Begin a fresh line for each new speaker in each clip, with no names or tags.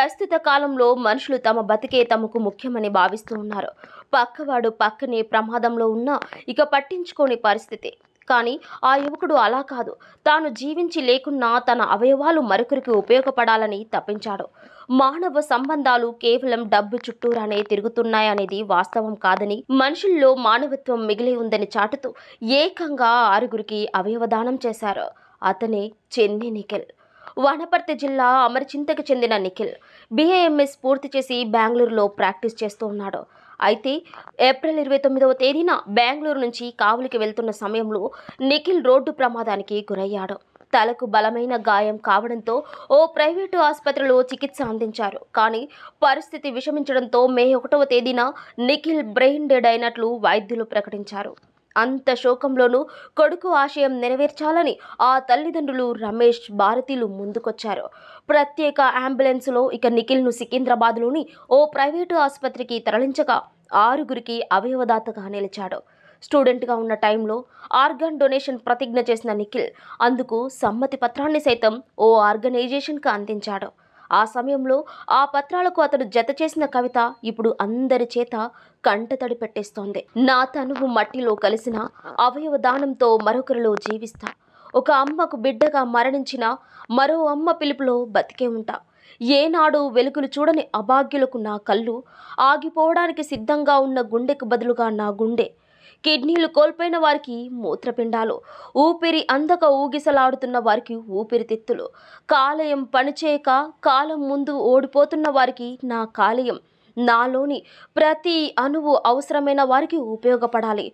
ప్రస్తుత కాలంలో మనుషులు తమ బతికే తమకు ముఖ్యమని భావిస్తూ ఉన్నారు పక్కవాడు పక్కనే ప్రమాదంలో ఉన్నా ఇక పట్టించుకోని పరిస్థితి కానీ ఆ యువకుడు అలా కాదు తాను జీవించి లేకున్నా తన అవయవాలు మరొకరికి ఉపయోగపడాలని తప్పించాడు మానవ సంబంధాలు కేవలం డబ్బు చుట్టూరానే తిరుగుతున్నాయనేది వాస్తవం కాదని మనుషుల్లో మానవత్వం మిగిలి ఉందని చాటుతూ ఏకంగా ఆరుగురికి అవయవదానం చేశారు అతనే చెన్ని నిఖిల్ వనపర్తి జిల్లా అమరచింతకు చెందిన నిఖిల్ బీఏఎంఎస్ పూర్తి చేసి బెంగళూరులో ప్రాక్టీస్ చేస్తూ ఉన్నాడు అయితే ఏప్రిల్ ఇరవై తొమ్మిదవ తేదీన బెంగళూరు నుంచి కావులికి వెళ్తున్న సమయంలో నిఖిల్ రోడ్డు ప్రమాదానికి గురయ్యాడు తలకు బలమైన గాయం కావడంతో ఓ ప్రైవేటు ఆసుపత్రిలో చికిత్స అందించారు కానీ పరిస్థితి విషమించడంతో మే ఒకటవ తేదీన నిఖిల్ బ్రెయిన్ డెడ్ అయినట్లు వైద్యులు ప్రకటించారు అంత శోకంలోనూ కొడుకు ఆశయం నెరవేర్చాలని ఆ తల్లిదండ్రులు రమేష్ భారతీలు ముందుకొచ్చారు ప్రత్యేక అంబులెన్స్లో ఇక నిఖిల్ను సికింద్రాబాద్లోని ఓ ప్రైవేటు ఆసుపత్రికి తరలించగా ఆరుగురికి అవయవదాతగా నిలిచాడు స్టూడెంట్గా ఉన్న టైంలో ఆర్గాన్ డొనేషన్ ప్రతిజ్ఞ చేసిన నిఖిల్ అందుకు సమ్మతి పత్రాన్ని సైతం ఓ ఆర్గనైజేషన్కు అందించాడు ఆ సమయంలో ఆ పత్రాలకు అతడు జత చేసిన కవిత ఇప్పుడు అందరి చేత కంటతడి పెట్టేస్తోంది నా తనువు మట్టిలో కలిసిన అవయవ దానంతో మరొకరిలో జీవిస్తా ఒక అమ్మకు బిడ్డగా మరణించిన మరో అమ్మ పిలుపులో బతికే ఉంటా ఏనాడు వెలుగులు చూడని అభాగ్యులకు నా కళ్ళు ఆగిపోవడానికి సిద్ధంగా ఉన్న గుండెకు బదులుగా నా గుండె కిడ్నీలు కోల్పోయిన వారికి మూత్రపిండాలు ఊపిరి అందక ఊగిసలాడుతున్న వారికి ఊపిరితిత్తులు కాలయం పనిచేయక కాలం ముందు ఓడిపోతున్న వారికి నా కాలయం నాలోని ప్రతి అణువు అవసరమైన వారికి ఉపయోగపడాలి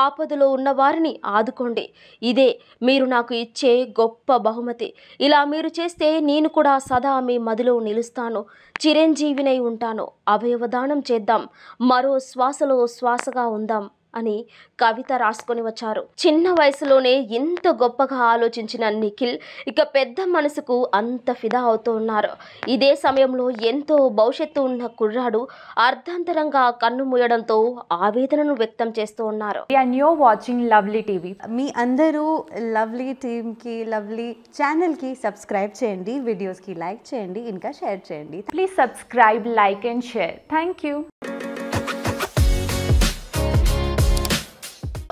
ఆపదలో ఉన్న వారిని ఆదుకోండి ఇదే మీరు నాకు ఇచ్చే గొప్ప బహుమతి ఇలా మీరు చేస్తే నేను కూడా సదా మీ మదిలో నిలుస్తాను చిరంజీవినై ఉంటాను అవయవదానం చేద్దాం మరో శ్వాసలో శ్వాసగా ఉందాం అని కవిత రాసుకొని వచ్చారు చిన్న వయసులోనే ఇంత గొప్పగా ఆలోచించిన నిఖిల్ ఇక పెద్ద మనసుకు అంత ఫిదా అవుతూ ఉన్నారు ఇదే సమయంలో ఎంతో భవిష్యత్తు ఉన్న కుర్రాడు అర్ధాంతరంగా కన్ను మూయడంతో ఆవేదనను వ్యక్తం చేస్తూ ఉన్నారు వాచింగ్ లవ్లీ టీవీ మీ అందరూ లవ్లీ కి లవ్లీ కి సబ్స్క్రైబ్ చేయండి వీడియోస్కి లైక్ చేయండి ఇంకా షేర్ చేయండి please subscribe like and share thank you